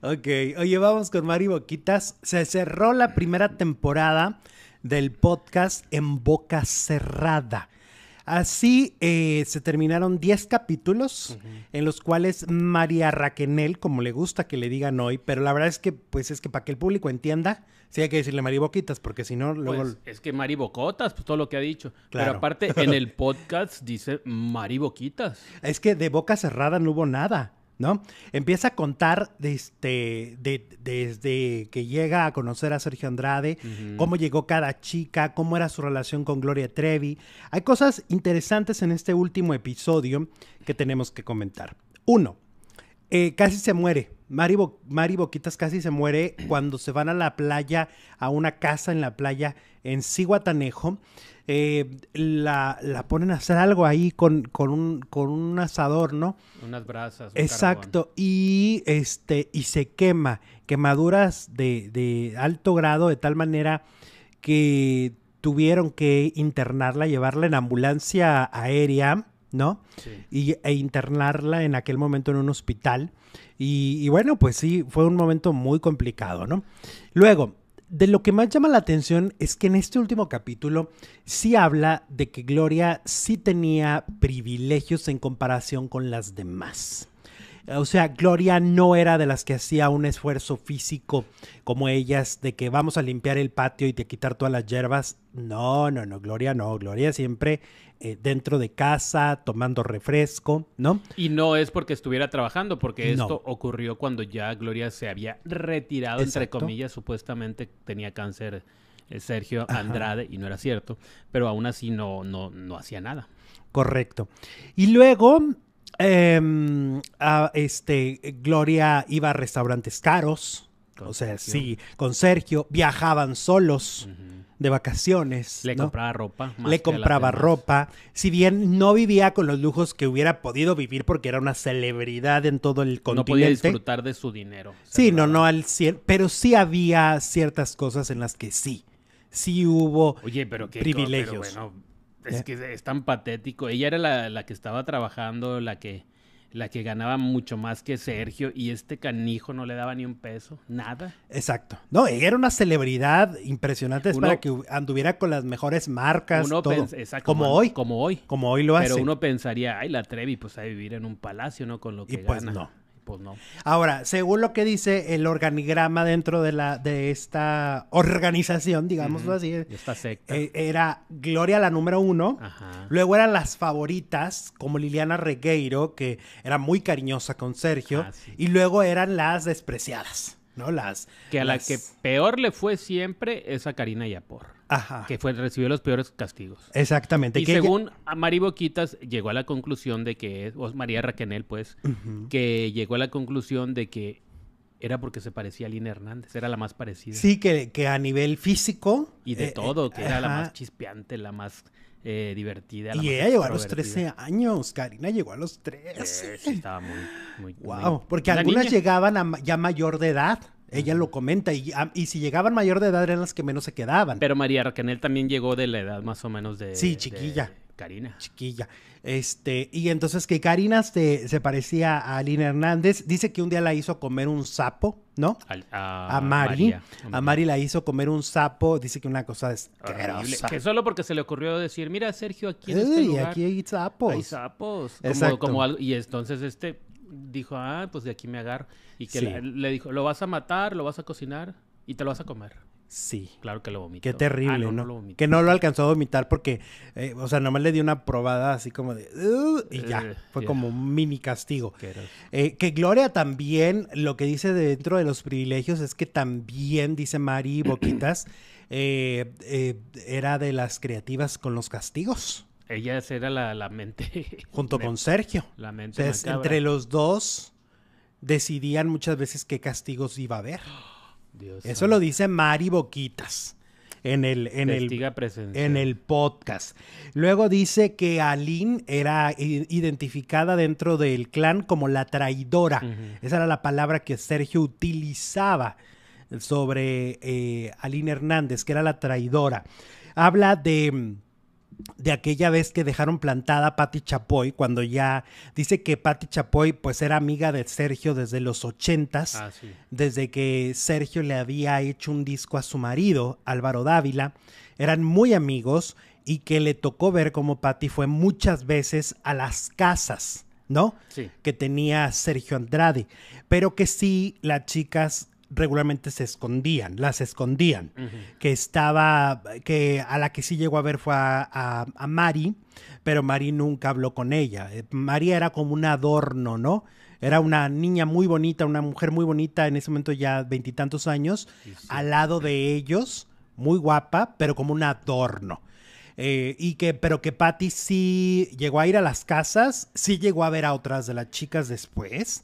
ok, oye, vamos con Mari Boquitas. Se cerró la primera temporada del podcast en boca cerrada. Así eh, se terminaron 10 capítulos en los cuales María Raquenel, como le gusta que le digan hoy, pero la verdad es que, pues es que para que el público entienda, sí hay que decirle Mari Boquitas, porque si no, luego... Pues, es que Mari Bocotas, pues todo lo que ha dicho. Pero aparte, en el podcast dice Mari Boquitas. Es que de boca cerrada no hubo nada. ¿no? Empieza a contar desde, este, desde que llega a conocer a Sergio Andrade, cómo llegó cada chica, cómo era su relación con Gloria Trevi. Hay cosas interesantes en este último episodio que tenemos que comentar. Uno, eh, casi se muere Mari, Boquitas casi se muere cuando se van a la playa, a una casa en la playa en Ciguatanejo. Eh, la, la, ponen a hacer algo ahí con, con, un, con un asador, ¿no? Unas brasas. Exacto. Y este, y se quema. Quemaduras de, de alto grado, de tal manera que tuvieron que internarla, llevarla en ambulancia aérea ¿no? Y, e internarla en aquel momento en un hospital. Y, y, bueno, pues sí, fue un momento muy complicado, ¿no? Luego, de lo que más llama la atención es que en este último capítulo sí habla de que Gloria sí tenía privilegios en comparación con las demás. O sea, Gloria no era de las que hacía un esfuerzo físico como ellas de que vamos a limpiar el patio y te quitar todas las hierbas. No, no, no, Gloria no. Gloria siempre eh, dentro de casa, tomando refresco, ¿no? Y no es porque estuviera trabajando, porque esto ocurrió cuando ya Gloria se había retirado, entre comillas, supuestamente tenía cáncer. Eh, Sergio Andrade, y no era cierto, pero aún así no, no, no hacía nada. Correcto. Y luego Em, este, Gloria iba a restaurantes caros. o sea, sí, con Sergio. Viajaban solos. De vacaciones. Le compraba ropa. Le compraba ropa. Si bien no vivía con los lujos que hubiera podido vivir porque era una celebridad en todo el continente. No podía disfrutar de su dinero. Sí, no, no al cielo. Pero sí había ciertas cosas en las que sí. Sí hubo privilegios. Es eh. que es tan patético. Ella era la, la, que estaba trabajando, la que, la que ganaba mucho más que Sergio y este canijo no le daba ni un peso, nada. Exacto. No, era una celebridad impresionante es para que anduviera con las mejores marcas. Uno como, hoy. Como hoy. Como hoy lo hace. Pero uno pensaría, ay, la Trevi pues a vivir en un palacio, ¿no? Con lo que y Pues no. Pues, Ahora, según lo que dice el organigrama dentro de la de esta organización, digámoslo así, eh, era Gloria la número uno. Luego eran las favoritas, como Liliana Regueiro, que era muy cariñosa con Sergio. Ah, y luego eran las despreciadas, ¿no? Las. Que a la que peor le fue siempre es a Karina Yapor que fue, recibió los peores castigos. Exactamente. Y según Boquitas llegó a la conclusión de que, o María Raquenel, pues, que llegó a la conclusión de que era porque se parecía a Lina Hernández, era la más parecida. Sí, que, que a nivel físico. Y de eh, todo, eh, que era la más chispeante, la más eh, divertida. y ella llegó a los 13 años, Karina llegó a los 13. estaba muy, muy. Wow, porque algunas llegaban ya mayor de edad. Ella lo comenta y, y, si llegaban mayor de edad eran las que menos se quedaban. Pero María Raquel también llegó de la edad más o menos de... Sí, chiquilla. Karina. Chiquilla. Este, y entonces que Karina se, se parecía a Alina Hernández. Dice que un día la hizo comer un sapo, ¿no? a, Mari. María. A Mari la hizo comer un sapo. Dice que una cosa terrible. Que solo porque se le ocurrió decir, mira, Sergio, aquí en este aquí hay sapos. Hay sapos. Exacto. Como algo, y entonces este dijo, ah, pues de aquí me agarro. Y que le, dijo, lo vas a matar, lo vas a cocinar y te lo vas a comer. Sí. Claro que lo vomitó. Qué terrible, ah, no, que no lo alcanzó a vomitar porque, eh, o sea, nomás le dio una probada así como de... y ya, eh, fue como un mini castigo. Eh, que Gloria también, lo que dice dentro de los privilegios es que también, dice Mari Boquitas, era de las creativas con los castigos ella era la, mente. Junto con Sergio. La mente. Entonces, entre los dos decidían muchas veces qué castigos iba a haber. Eso lo dice Mari Boquitas en el, en el, podcast. Luego dice que Aline era identificada dentro del clan como la traidora. Esa era la palabra que Sergio utilizaba sobre eh, Aline Hernández, que era la traidora. Habla de de aquella vez que dejaron plantada a Patti Chapoy, cuando ya dice que Patti Chapoy pues era amiga de Sergio desde los ochentas, ah, desde que Sergio le había hecho un disco a su marido, Álvaro Dávila, eran muy amigos y que le tocó ver cómo Patti fue muchas veces a las casas, ¿no? Sí. Que tenía Sergio Andrade, pero que sí las chicas regularmente se escondían, las escondían, que estaba, que a la que sí llegó a ver fue a, a, Mari, pero Mari nunca habló con ella. Eh, María era como un adorno, ¿no? Era una niña muy bonita, una mujer muy bonita, en ese momento ya veintitantos años, al lado de ellos, muy guapa, pero como un adorno. Eh, y que, pero que Patty sí llegó a ir a las casas, sí llegó a ver a otras de las chicas después.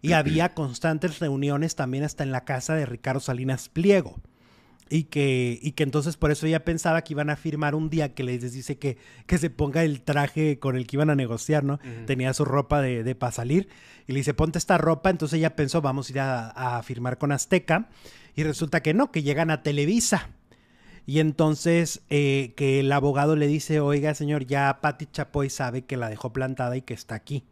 Y había constantes reuniones también hasta en la casa de Ricardo Salinas Pliego. Y que, y que entonces por eso ella pensaba que iban a firmar un día que le dice que, que se ponga el traje con el que iban a negociar, ¿no? Tenía su ropa de, de para salir y le dice, ponte esta ropa, entonces ella pensó, vamos a ir a, a firmar con Azteca y resulta que no, que llegan a Televisa y entonces eh, que el abogado le dice, oiga señor, ya Patti Chapoy sabe que la dejó plantada y que está aquí.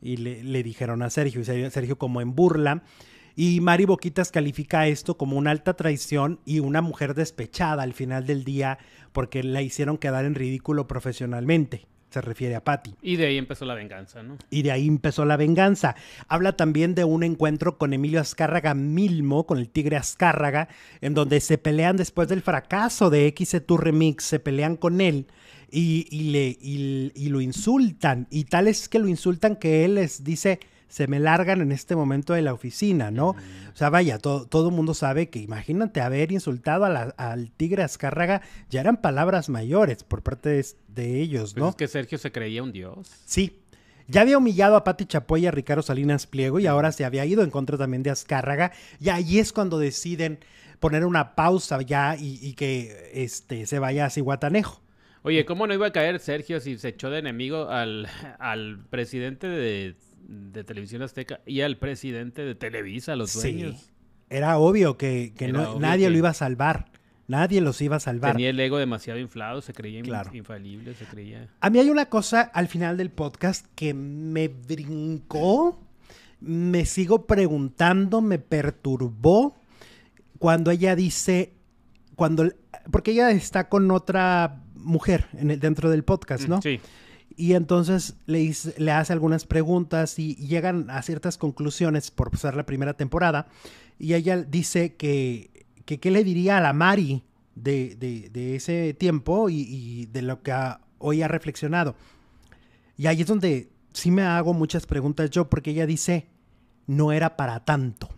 Y le, le, dijeron a Sergio, y Sergio como en burla. Y Mari Boquitas califica esto como una alta traición y una mujer despechada al final del día porque la hicieron quedar en ridículo profesionalmente se refiere a Patty. Y de ahí empezó la venganza, ¿no? Y de ahí empezó la venganza. Habla también de un encuentro con Emilio Azcárraga Milmo, con el tigre Azcárraga, en donde se pelean después del fracaso de X 2 e Remix, se pelean con él. Y, le, y lo insultan. Y tal es que lo insultan que él les dice, se me largan en este momento de la oficina, ¿no? O sea, vaya, todo el mundo sabe que imagínate haber insultado a la al tigre Azcárraga, ya eran palabras mayores por parte de, ellos, pues ¿no? es que Sergio se creía un dios. Sí, ya había humillado a Pati Chapoy a Ricardo Salinas Pliego y ahora se había ido en contra también de Azcárraga. Y ahí es cuando deciden poner una pausa ya y, que este, se vaya a guatanejo. Oye, ¿cómo no iba a caer Sergio si se echó de enemigo al presidente de de Televisión Azteca y al presidente de Televisa, los dueños. Sí. Era obvio que, nadie lo iba a salvar. Nadie los iba a salvar. Tenía el ego demasiado inflado, se creía infalible, se creía. A mí hay una cosa al final del podcast que me brincó, me sigo preguntando, me perturbó cuando ella dice, cuando, porque ella está con otra mujer en el, dentro del podcast, ¿no? Sí. Y entonces le, hace algunas preguntas y llegan a ciertas conclusiones por pasar la primera temporada. Y ella dice que, qué le diría a la Mari de, ese tiempo y, de lo que hoy ha reflexionado. Y ahí es donde sí me hago muchas preguntas yo, porque ella dice, no era para tanto.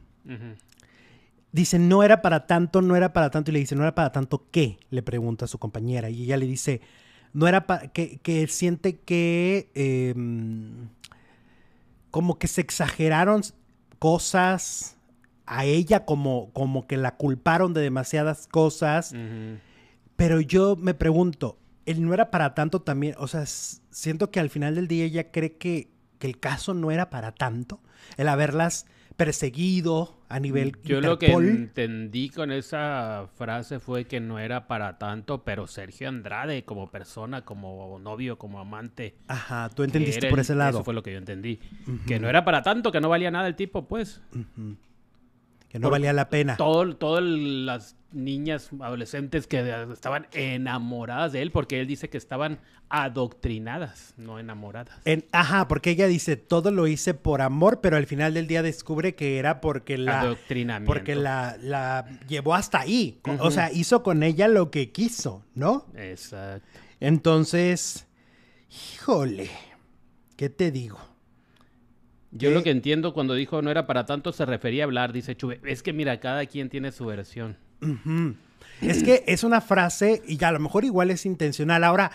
Dice, no era para tanto, no era para tanto. Y le dice, no era para tanto qué, le pregunta a su compañera. Y ella le dice, no era que, siente que em, como que se exageraron cosas a ella como, como que la culparon de demasiadas cosas. Pero yo me pregunto, él no era para tanto también, o sea, siento que al final del día ella cree que, que el caso no era para tanto, el haberlas perseguido a nivel Yo lo que entendí con esa frase fue que no era para tanto, pero Sergio Andrade como persona, como novio, como amante. Ajá, tú entendiste por ese lado. Eso fue lo que yo entendí. Que no era para tanto, que no valía nada el tipo, pues que no valía la pena. Todas las niñas adolescentes que estaban enamoradas de él, porque él dice que estaban adoctrinadas, no enamoradas. ajá, porque ella dice, todo lo hice por amor, pero al final del día descubre que era porque la... Adoctrinamiento. Porque la, llevó hasta ahí. O sea, hizo con ella lo que quiso, ¿no? Exacto. Entonces, híjole, ¿qué te digo? Yo lo que entiendo cuando dijo no era para tanto se refería a hablar, dice Chuve. Es que mira, cada quien tiene su versión. Es que es una frase y a lo mejor igual es intencional. Ahora,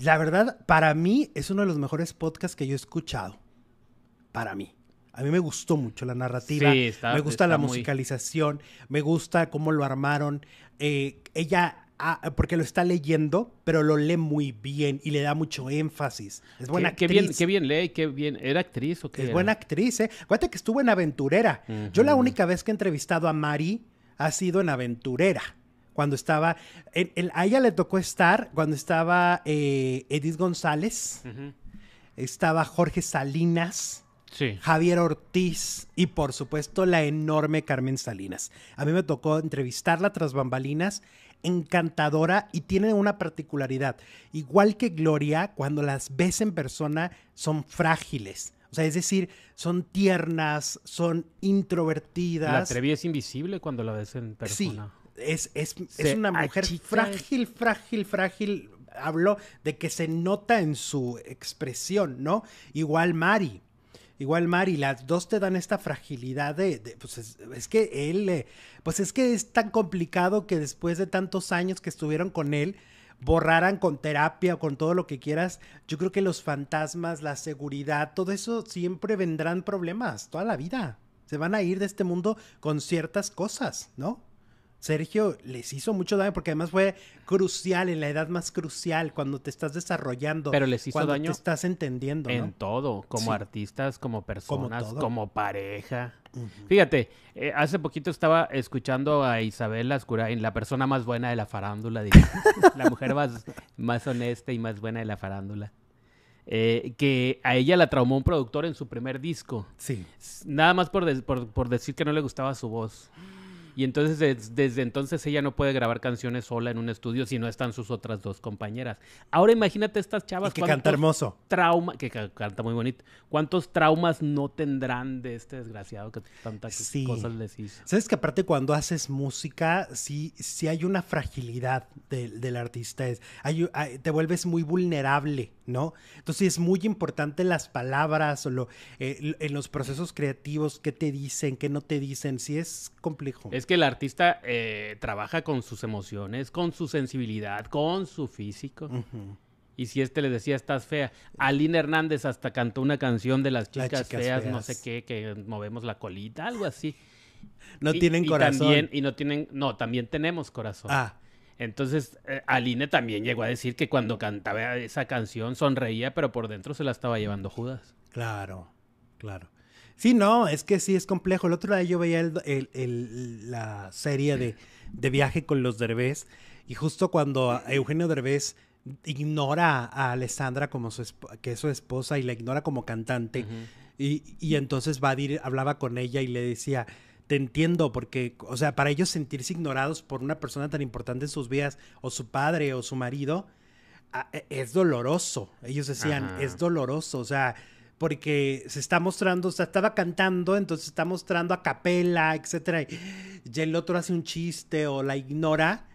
la verdad, para mí es uno de los mejores podcasts que yo he escuchado. Para mí. A mí me gustó mucho la narrativa, sí, está, me gusta la musicalización, me gusta cómo lo armaron. Eh, ella Ah, eh, porque lo está leyendo, pero lo lee muy bien y le da mucho énfasis. Es buena actriz. Qué bien, qué bien lee, qué bien. ¿Era actriz o qué? Es buena actriz, ¿eh? Acuérdate que estuvo en Aventurera. Yo la única vez que he entrevistado a Mari ha sido en Aventurera. Cuando estaba. a ella le tocó estar cuando estaba eh, Edith González, estaba Jorge Salinas. Javier Ortiz y por supuesto la enorme Carmen Salinas. A mí me tocó entrevistarla tras bambalinas encantadora y tiene una particularidad. Igual que Gloria, cuando las ves en persona, son frágiles. O sea, es decir, son tiernas, son introvertidas. La atrevía es invisible cuando la ves en persona. Sí, es, una mujer frágil, frágil, frágil. hablo de que se nota en su expresión, ¿no? Igual Mari. Igual Mari, las dos te dan esta fragilidad de, pues es, que él, pues es que es tan complicado que después de tantos años que estuvieron con él, borraran con terapia o con todo lo que quieras, yo creo que los fantasmas, la seguridad, todo eso siempre vendrán problemas toda la vida. Se van a ir de este mundo con ciertas cosas, ¿no? Sergio les hizo mucho daño porque además fue crucial en la edad más crucial cuando te estás desarrollando. Pero les hizo cuando daño. Te estás entendiendo. En todo, como artistas, como personas, como, pareja. Fíjate, eh, hace poquito estaba escuchando a Isabel en la persona más buena de la farándula, la mujer más, más honesta y más buena de la farándula. Eh, que a ella la traumó un productor en su primer disco. Sí. Nada más por, por decir que no le gustaba su voz. Y entonces desde entonces ella no puede grabar canciones sola en un estudio si no están sus otras dos compañeras. Ahora imagínate estas chavas. que canta hermoso. que canta muy bonito. ¿Cuántos traumas no tendrán de este desgraciado que tantas cosas les hizo? Sabes que aparte cuando haces música, sí, hay una fragilidad del, artista. te vuelves muy vulnerable ¿no? Entonces es muy importante las palabras o eh, en los procesos creativos, qué te dicen, qué no te dicen, Si es complejo. Es que el artista eh, trabaja con sus emociones, con su sensibilidad, con su físico. Y si este le decía, estás fea. Aline Hernández hasta cantó una canción de las chicas, feas, no sé qué, que movemos la colita, algo así. No tienen corazón. y no tienen, no, también tenemos corazón. Ah, entonces, eh, Aline también llegó a decir que cuando cantaba esa canción sonreía, pero por dentro se la estaba llevando Judas. Claro, claro. Sí, no, es que sí es complejo. El otro día yo veía el, la serie de, viaje con los derbés y justo cuando Eugenio derbés ignora a Alessandra como su que es su esposa y la ignora como cantante y, y, entonces Badir hablaba con ella y le decía, te entiendo, porque, o sea, para ellos sentirse ignorados por una persona tan importante en sus vidas, o su padre o su marido, ah, e, es doloroso. Ellos decían, es doloroso, o sea, porque se está mostrando, o sea, estaba cantando, entonces está mostrando a capela, etcétera, y, el otro hace un chiste o la ignora.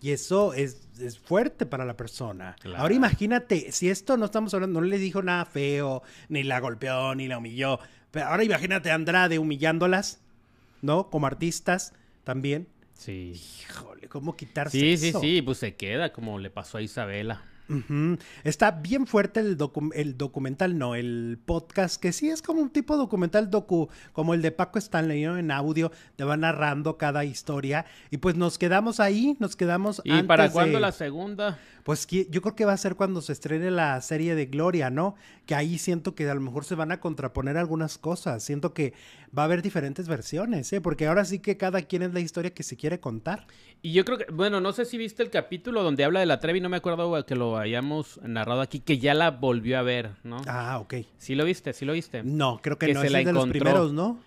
Y eso es, fuerte para la persona. Ahora imagínate, si esto no estamos hablando, no le dijo nada feo, ni la golpeó, ni la humilló. Pero ahora imagínate Andrade humillándolas ¿no? Como artistas también. Sí. Híjole, ¿cómo quitarse Sí, sí, sí, pues se queda como le pasó a Isabela. Está bien fuerte el, el documental, no, el podcast, que sí es como un tipo documental docu, como el de Paco Stanley en audio, te va narrando cada historia. Y pues nos quedamos ahí, nos quedamos. ¿Y para cuándo la segunda? Pues yo creo que va a ser cuando se estrene la serie de Gloria, ¿no? Que ahí siento que a lo mejor se van a contraponer algunas cosas. Siento que va a haber diferentes versiones, ¿eh? Porque ahora sí que cada quien es la historia que se quiere contar. Y yo creo que, bueno, no sé si viste el capítulo donde habla de la Trevi, no me acuerdo que lo habíamos narrado aquí, que ya la volvió a ver, ¿no? Ah, ok. Sí lo viste, sí lo viste. No, creo que, no, se de los primeros, ¿no?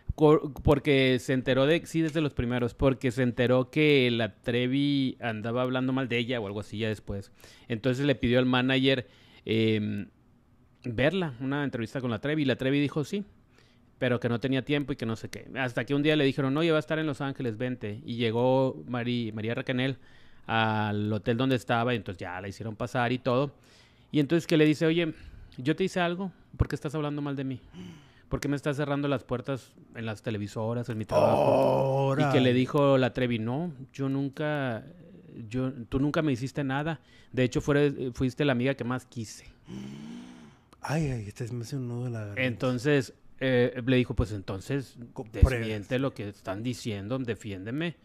Porque se enteró de, sí, desde los primeros, porque se enteró que la Trevi andaba hablando mal de ella o algo así ya después. Entonces le pidió al manager em, verla, una entrevista con la Trevi, y la Trevi dijo sí, pero que no tenía tiempo y que no sé qué. Hasta que un día le dijeron, no, ya va a estar en Los Ángeles, 20, Y llegó María Racanel al hotel donde estaba, y entonces ya la hicieron pasar y todo. Y entonces que le dice, oye, yo te hice algo, ¿por qué estás hablando mal de mí? ¿Por qué me estás cerrando las puertas en las televisoras, en mi trabajo? Y que le dijo la Trevi, no, yo nunca, yo, tú nunca me hiciste nada. De hecho, fuiste la amiga que más quise. Ay, ay, estás me hace un nudo la garganta. Entonces, eh, le dijo, pues entonces defiende lo que están diciendo, defiéndeme.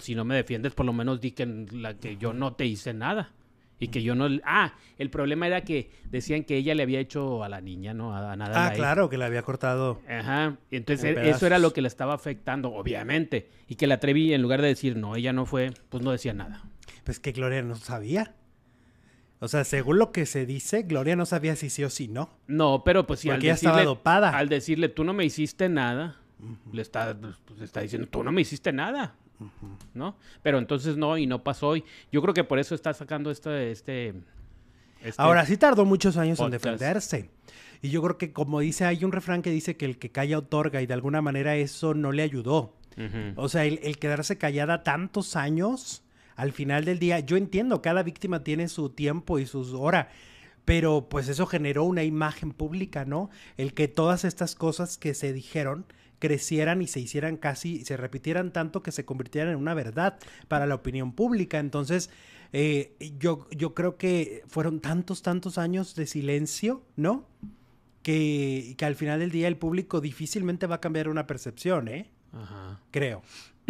si no me defiendes, por lo menos di que, la, que yo no te hice nada. Y que yo no... Ah, el problema era que decían que ella le había hecho a la niña, ¿no? A, nada. Ah, claro, que le había cortado. Ajá. Entonces e, eso era lo que la estaba afectando, obviamente. Y que la Trevi, en lugar de decir, no, ella no fue, pues no decía nada. Pues que Gloria no sabía. O sea, según lo que se dice, Gloria no sabía si sí o si no. No, pero pues si al decirle, dopada. Al decirle, tú no me hiciste nada, le, está, pues, está diciendo, tú no me hiciste nada. ¿No? Pero entonces no, y no pasó. Y yo creo que por eso está sacando este, de este Ahora sí tardó muchos años en defenderse. Y yo creo que como dice, hay un refrán que dice que el que calla otorga y de alguna manera eso no le ayudó. O sea, el, quedarse callada tantos años al final del día, yo entiendo, cada víctima tiene su tiempo y sus horas, pero pues eso generó una imagen pública, ¿no? El que todas estas cosas que se dijeron crecieran y se hicieran casi, se repitieran tanto que se convirtieran en una verdad para la opinión pública. Entonces, eh, yo, yo creo que fueron tantos, tantos años de silencio, ¿no? Que, que al final del día el público difícilmente va a cambiar una percepción, ¿eh? Ajá. Creo.